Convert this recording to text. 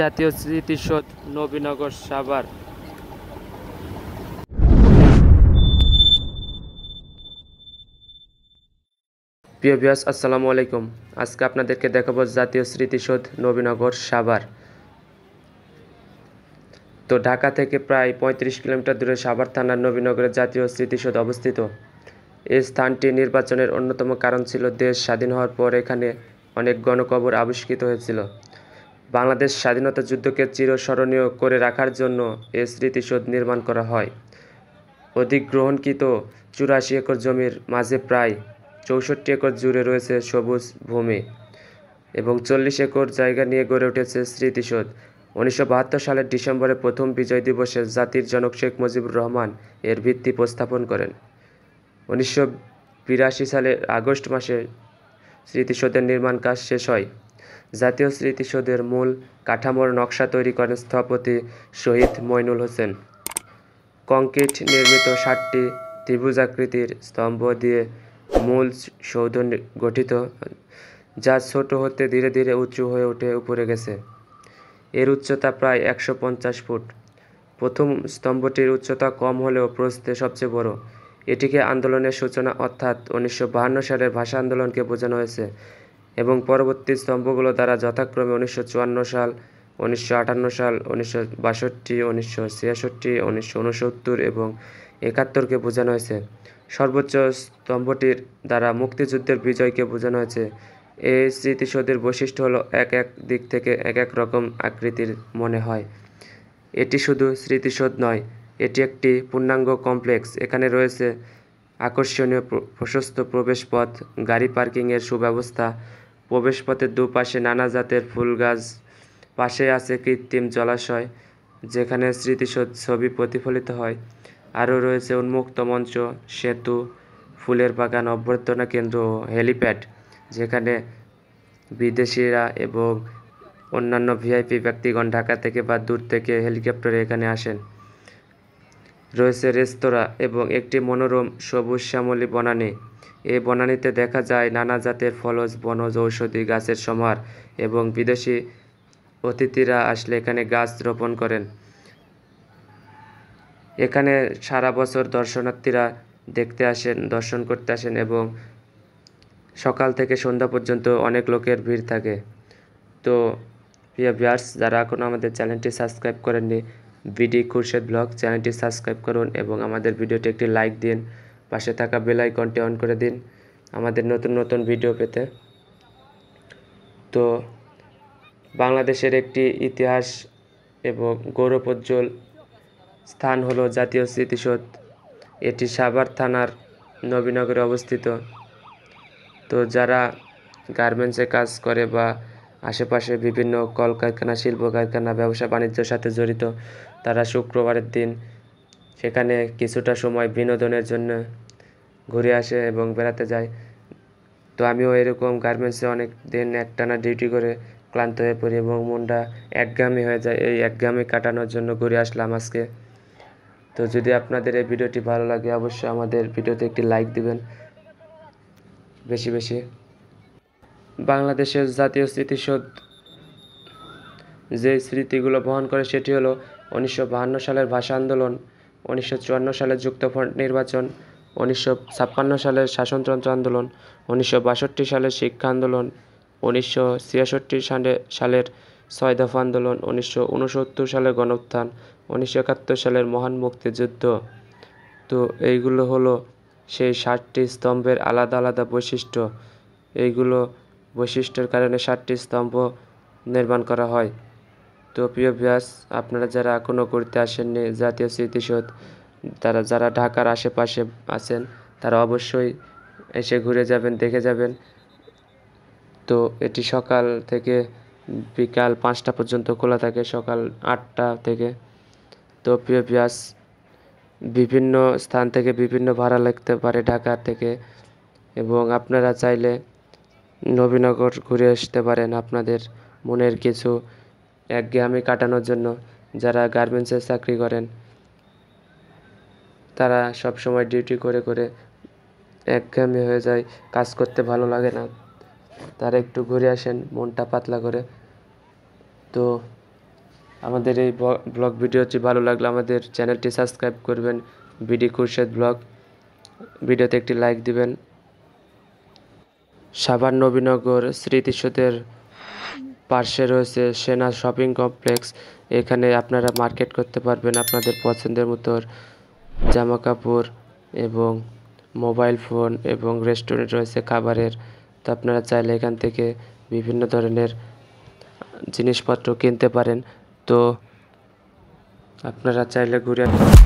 জাতীয় স্মৃতিসোধ নবীনগর সাভার প্রিয় ভিয়াস আসসালামু আলাইকুম আজকে আপনাদেরকে দেখাবো জাতীয় স্মৃতিসোধ নবীনগর সাভার তো ঢাকা থেকে প্রায় ৩৫ কিলোমিটার দূরে সাভার থানার নবীনগরের জাতীয় স্মৃতিসোধ অবস্থিত এই স্থানটি নির্বাচনের অন্যতম কারণ ছিল দেশ স্বাধীন হওয়ার পর এখানে অনেক গণকবর আবিষ্কৃত হয়েছিল বাংলাদেশ স্বাধীনতা যুদ্ধকে চিরস্মরণীয় করে রাখার জন্য এ স্মৃতিসৌধ নির্মাণ করা হয় অধিগ্রহণকৃত চুরাশি একর জমির মাঝে প্রায় চৌষট্টি একর জুড়ে রয়েছে সবুজ ভূমি এবং চল্লিশ একর জায়গা নিয়ে গড়ে উঠেছে স্মৃতিসৌধ উনিশশো বাহাত্তর সালের ডিসেম্বরে প্রথম বিজয় দিবসে জাতির জনক শেখ মুজিবুর রহমান এর ভিত্তি প্রস্থাপন করেন উনিশশো সালের আগস্ট মাসে স্মৃতিসৌধের নির্মাণ কাজ শেষ হয় জাতীয় স্মৃতিসৌধের মূল কাঠামোর নকশা তৈরি করেন স্থপতি শহীদ মইনুল হোসেন কংক্রিট নির্মিত ষাটটি ত্রিভুজাকৃতির স্তম্ভ দিয়ে মূল সৌধ গঠিত যা ছোট হতে ধীরে ধীরে উঁচু হয়ে উঠে উপরে গেছে এর উচ্চতা প্রায় একশো পঞ্চাশ ফুট প্রথম স্তম্ভটির উচ্চতা কম হলেও প্রস্থে সবচেয়ে বড় এটিকে আন্দোলনের সূচনা অর্থাৎ উনিশশো সালের ভাষা আন্দোলনকে বোঝানো হয়েছে এবং পরবর্তী স্তম্ভগুলো দ্বারা যথাক্রমে উনিশশো চুয়ান্ন সাল উনিশশো আটান্ন সাল উনিশশো বাষট্টি উনিশশো ছিয়াষট্টি উনিশশো উনসত্তর এবং একাত্তরকে বোঝানো হয়েছে সর্বোচ্চ স্তম্ভটির দ্বারা মুক্তিযুদ্ধের বিজয়কে বোঝানো হয়েছে এই স্মৃতিসৌধের বৈশিষ্ট্য হলো এক এক দিক থেকে এক এক রকম আকৃতির মনে হয় এটি শুধু স্মৃতিসৌধ নয় এটি একটি পূর্ণাঙ্গ কমপ্লেক্স এখানে রয়েছে আকর্ষণীয় প্রশস্ত প্রবেশপথ গাড়ি পার্কিংয়ের সুব্যবস্থা প্রবেশপথের দুপাশে নানা জাতের ফুল গাছ পাশে আছে কৃত্রিম জলাশয় যেখানে স্মৃতিসৌধ ছবি প্রতিফলিত হয় আরও রয়েছে উন্মুক্ত মঞ্চ সেতু ফুলের বাগান অভ্যর্থনা কেন্দ্র ও হেলিপ্যাড যেখানে বিদেশিরা এবং অন্যান্য ভিআইপি ব্যক্তিগণ ঢাকা থেকে বা দূর থেকে হেলিকপ্টারে এখানে আসেন রয়েছে রেস্তোরাঁ এবং একটি মনোরম সবুজ শ্যামলী বনানী এ বনানীতে দেখা যায় নানা জাতের ফলজ বনজ ঔষধি গাছের সমার এবং বিদেশি অতিথিরা আসলে এখানে গাছ রোপণ করেন এখানে সারা বছর দর্শনার্থীরা দেখতে আসেন দর্শন করতে আসেন এবং সকাল থেকে সন্ধ্যা পর্যন্ত অনেক লোকের ভিড় থাকে তো প্রিয় ভিউয়ার্স যারা এখনও আমাদের চ্যানেলটি সাবস্ক্রাইব করেননি বিডি খুরশেদ ব্লগ চ্যানেলটি সাবস্ক্রাইব করুন এবং আমাদের ভিডিওটি একটি লাইক দিন পাশে থাকা বেল আইকনটি অন করে দিন আমাদের নতুন নতুন ভিডিও পেতে তো বাংলাদেশের একটি ইতিহাস এবং গৌরবোজ্জ্বল স্থান হলো জাতীয় স্মৃতিসৌধ এটি সাভার থানার নবীনগরে অবস্থিত তো যারা গার্মেন্টসে কাজ করে বা আশেপাশে বিভিন্ন কলকারখানা শিল্প কারখানা ব্যবসা বাণিজ্যের সাথে জড়িত তারা শুক্রবারের দিন সেখানে কিছুটা সময় বিনোদনের জন্য ঘুরে আসে এবং বেড়াতে যায় তো আমিও এরকম গার্মেন্টসে অনেক দিন একটানা ডিউটি করে ক্লান্ত হয়ে পড়ি এবং মনটা একগামি হয়ে যায় এই একগামি কাটানোর জন্য ঘুরে আসলাম আজকে তো যদি আপনাদের এই ভিডিওটি ভালো লাগে অবশ্যই আমাদের ভিডিওতে একটি লাইক দিবেন বেশি বেশি বাংলাদেশের জাতীয় স্মৃতিসৌধ যে স্মৃতিগুলো বহন করে সেটি হলো উনিশশো সালের ভাষা আন্দোলন উনিশশো সালের যুক্তফ্রন্ট নির্বাচন উনিশশো ছাপ্পান্ন সালের শাসনতন্ত্র আন্দোলন উনিশশো বাষট্টি সালের শিক্ষা আন্দোলন উনিশশো ছিয়াষট্টি সালে সালের ছয় দফা আন্দোলন উনিশশো উনসত্তর সালের গণউত্থান উনিশশো একাত্তর সালের মহান মুক্তিযুদ্ধ তো এইগুলো হলো সেই ষাটটি স্তম্ভের আলাদা আলাদা বৈশিষ্ট্য এইগুলো বৈশিষ্ট্যের কারণে ষাটটি স্তম্ভ নির্মাণ করা হয় তো প্রিয় ব্যাস আপনারা যারা এখনও করতে আসেননি জাতীয় স্মৃতিশোধ তারা যারা ঢাকার আশেপাশে আছেন তারা অবশ্যই এসে ঘুরে যাবেন দেখে যাবেন তো এটি সকাল থেকে বিকাল পাঁচটা পর্যন্ত খোলা থাকে সকাল আটটা থেকে তো প্রিয় পিয়াস বিভিন্ন স্থান থেকে বিভিন্ন ভাড়া লাগতে পারে ঢাকা থেকে এবং আপনারা চাইলে নবীনগর ঘুরে আসতে পারেন আপনাদের মনের কিছু একঘেয়ামি কাটানোর জন্য যারা গার্মেন্টসের চাকরি করেন তারা সব সময় ডিউটি করে করে একঘেয়েমি হয়ে যায় কাজ করতে ভালো লাগে না তারা একটু ঘুরে আসেন মনটা পাতলা করে তো আমাদের এই ব্লগ ভিডিওটি ভালো লাগলে আমাদের চ্যানেলটি সাবস্ক্রাইব করবেন বিডি খুরশেদ ব্লগ ভিডিওতে একটি লাইক দিবেন সাভার নবীনগর স্মৃতিসুতের পার্শ্বে রয়েছে সেনা শপিং কমপ্লেক্স এখানে আপনারা মার্কেট করতে পারবেন আপনাদের পছন্দের মতো জামা কাপড় এবং মোবাইল ফোন এবং রেস্টুরেন্ট রয়েছে খাবারের তো আপনারা চাইলে এখান থেকে বিভিন্ন ধরনের জিনিসপত্র কিনতে পারেন তো আপনারা চাইলে ঘুরে